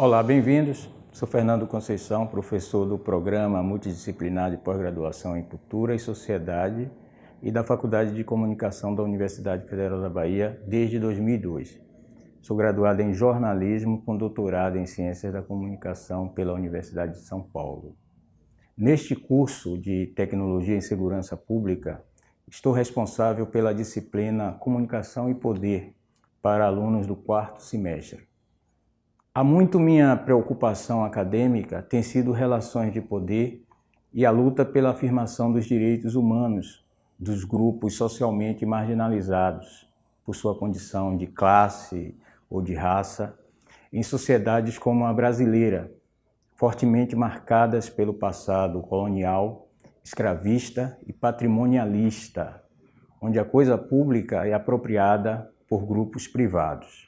Olá, bem-vindos. Sou Fernando Conceição, professor do Programa Multidisciplinar de Pós-Graduação em Cultura e Sociedade e da Faculdade de Comunicação da Universidade Federal da Bahia desde 2002. Sou graduado em Jornalismo com doutorado em Ciências da Comunicação pela Universidade de São Paulo. Neste curso de Tecnologia em Segurança Pública, estou responsável pela disciplina Comunicação e Poder para alunos do quarto semestre. Há muito minha preocupação acadêmica tem sido relações de poder e a luta pela afirmação dos direitos humanos dos grupos socialmente marginalizados por sua condição de classe ou de raça em sociedades como a brasileira, fortemente marcadas pelo passado colonial, escravista e patrimonialista, onde a coisa pública é apropriada por grupos privados.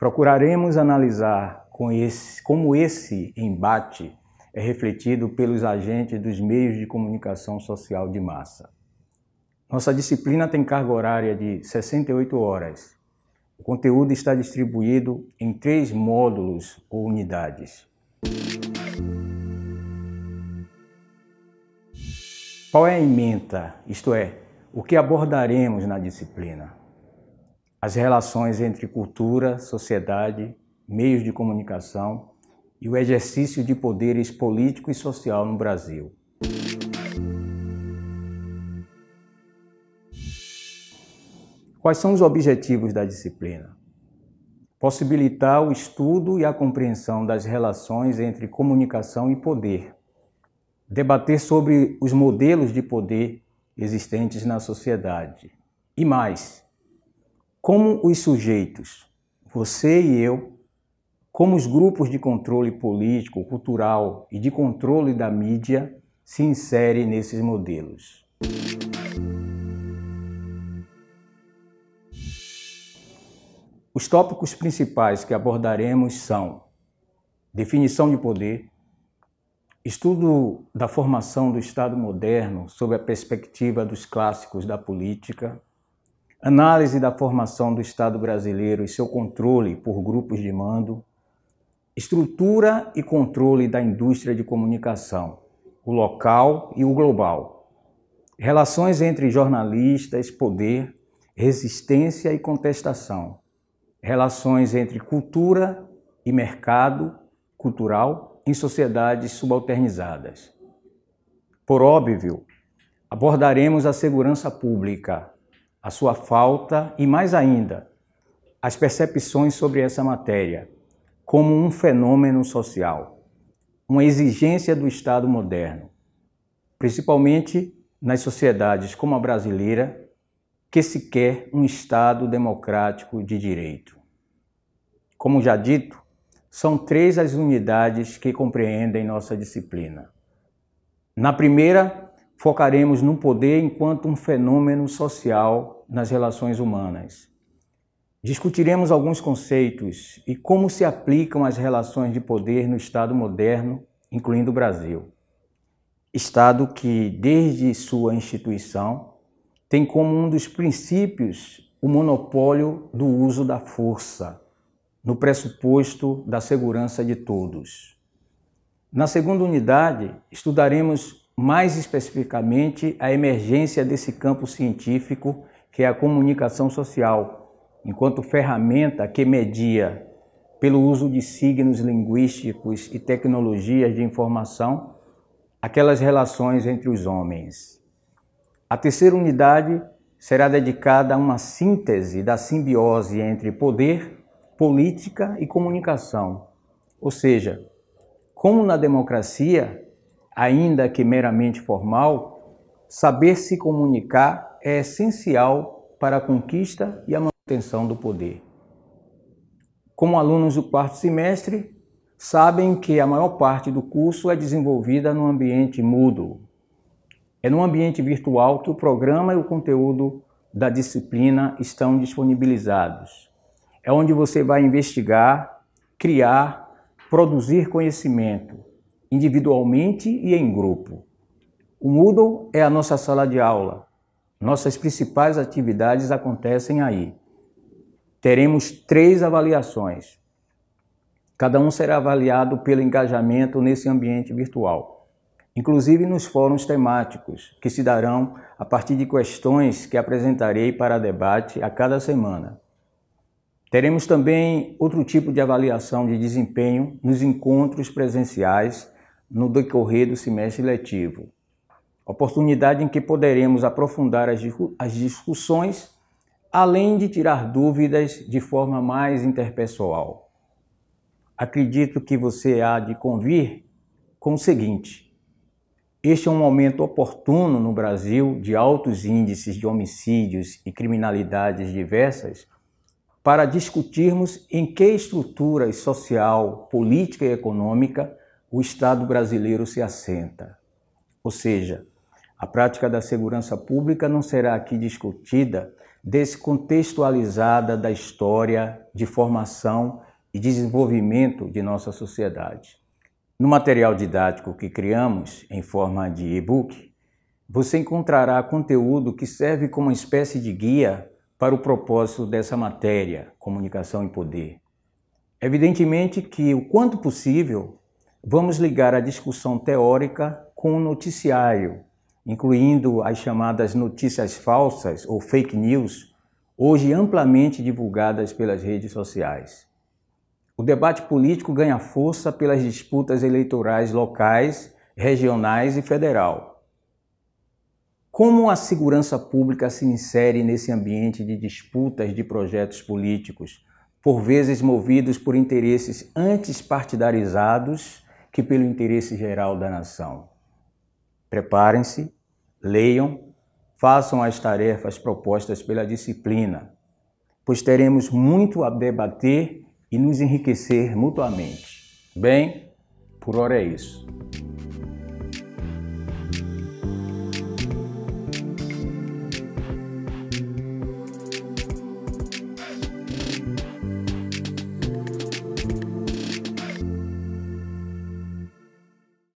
Procuraremos analisar com esse, como esse embate é refletido pelos agentes dos meios de comunicação social de massa. Nossa disciplina tem carga horária de 68 horas. O conteúdo está distribuído em três módulos ou unidades. Qual é a ementa? Isto é, o que abordaremos na disciplina? as relações entre cultura, sociedade, meios de comunicação e o exercício de poderes político e social no Brasil. Quais são os objetivos da disciplina? Possibilitar o estudo e a compreensão das relações entre comunicação e poder. Debater sobre os modelos de poder existentes na sociedade. E mais, como os sujeitos, você e eu, como os grupos de controle político, cultural e de controle da mídia se inserem nesses modelos. Os tópicos principais que abordaremos são definição de poder, estudo da formação do Estado moderno sob a perspectiva dos clássicos da política, análise da formação do Estado brasileiro e seu controle por grupos de mando, estrutura e controle da indústria de comunicação, o local e o global, relações entre jornalistas, poder, resistência e contestação, relações entre cultura e mercado cultural em sociedades subalternizadas. Por óbvio, abordaremos a segurança pública, a sua falta e, mais ainda, as percepções sobre essa matéria como um fenômeno social, uma exigência do Estado moderno, principalmente nas sociedades como a brasileira, que se quer um Estado democrático de direito. Como já dito, são três as unidades que compreendem nossa disciplina. Na primeira, focaremos no poder enquanto um fenômeno social nas relações humanas. Discutiremos alguns conceitos e como se aplicam as relações de poder no Estado moderno, incluindo o Brasil. Estado que, desde sua instituição, tem como um dos princípios o monopólio do uso da força, no pressuposto da segurança de todos. Na segunda unidade, estudaremos mais especificamente a emergência desse campo científico que é a comunicação social, enquanto ferramenta que media, pelo uso de signos linguísticos e tecnologias de informação, aquelas relações entre os homens. A terceira unidade será dedicada a uma síntese da simbiose entre poder, política e comunicação, ou seja, como na democracia, ainda que meramente formal, saber se comunicar é essencial para a conquista e a manutenção do poder. Como alunos do quarto semestre, sabem que a maior parte do curso é desenvolvida no ambiente Moodle. É no ambiente virtual que o programa e o conteúdo da disciplina estão disponibilizados. É onde você vai investigar, criar, produzir conhecimento individualmente e em grupo. O Moodle é a nossa sala de aula. Nossas principais atividades acontecem aí. Teremos três avaliações. Cada um será avaliado pelo engajamento nesse ambiente virtual, inclusive nos fóruns temáticos, que se darão a partir de questões que apresentarei para debate a cada semana. Teremos também outro tipo de avaliação de desempenho nos encontros presenciais no decorrer do semestre letivo. Oportunidade em que poderemos aprofundar as discussões, além de tirar dúvidas de forma mais interpessoal. Acredito que você há de convir com o seguinte: este é um momento oportuno no Brasil de altos índices de homicídios e criminalidades diversas para discutirmos em que estrutura social, política e econômica o Estado brasileiro se assenta. Ou seja, a prática da segurança pública não será aqui discutida descontextualizada da história de formação e desenvolvimento de nossa sociedade. No material didático que criamos em forma de e-book, você encontrará conteúdo que serve como uma espécie de guia para o propósito dessa matéria, comunicação e poder. Evidentemente que, o quanto possível, Vamos ligar a discussão teórica com o noticiário, incluindo as chamadas notícias falsas ou fake news, hoje amplamente divulgadas pelas redes sociais. O debate político ganha força pelas disputas eleitorais locais, regionais e federal. Como a segurança pública se insere nesse ambiente de disputas de projetos políticos, por vezes movidos por interesses antes partidarizados que pelo interesse geral da nação. Preparem-se, leiam, façam as tarefas propostas pela disciplina, pois teremos muito a debater e nos enriquecer mutuamente. Bem, por hora é isso.